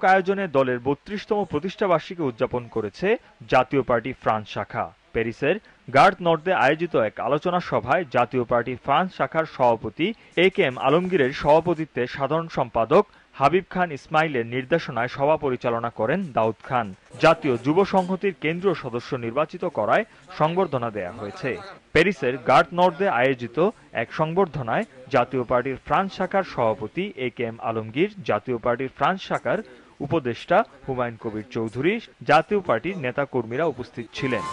ব্যাপক আয়োজনে দলের বত্রিশতম প্রতিষ্ঠাবার্ষিকী উদযাপন করেছে জাতীয় পার্টি ফ্রান্স শাখা প্যারিসের গার্ড নর্দে আয়োজিত এক আলোচনা সভায় জাতীয় পার্টি ফ্রান্স শাখার সভাপতি এ কে এম আলমগীরের সভাপতিত্বে সাধারণ সম্পাদক হাবিব খান ইসমাইলের নির্দেশনায় সভা পরিচালনা করেন দাউদ খান জাতীয় যুব সংহতির কেন্দ্রীয় সদস্য নির্বাচিত করায় সংবর্ধনা দেয়া হয়েছে প্যারিসের গার্ড নর্দে আয়োজিত এক সংবর্ধনায় জাতীয় পার্টির ফ্রান্স শাখার সভাপতি এ কে এম আলমগীর জাতীয় পার্টির ফ্রান্স শাখার উপদেষ্টা হুমায়ুন কবির চৌধুরী জাতীয় পার্টির নেতাকর্মীরা উপস্থিত ছিলেন